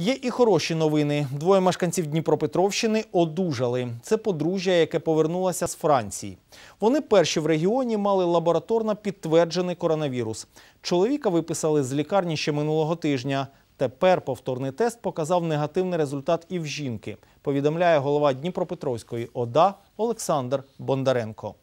Є і хороші новини. Двоє мешканців Дніпропетровщини одужали. Це подружжя, яке повернулося з Франції. Вони перші в регіоні мали лабораторно підтверджений коронавірус. Чоловіка виписали з лікарні ще минулого тижня. Тепер повторний тест показав негативний результат і в жінки. Повідомляє голова Дніпропетровської ОДА Олександр Бондаренко.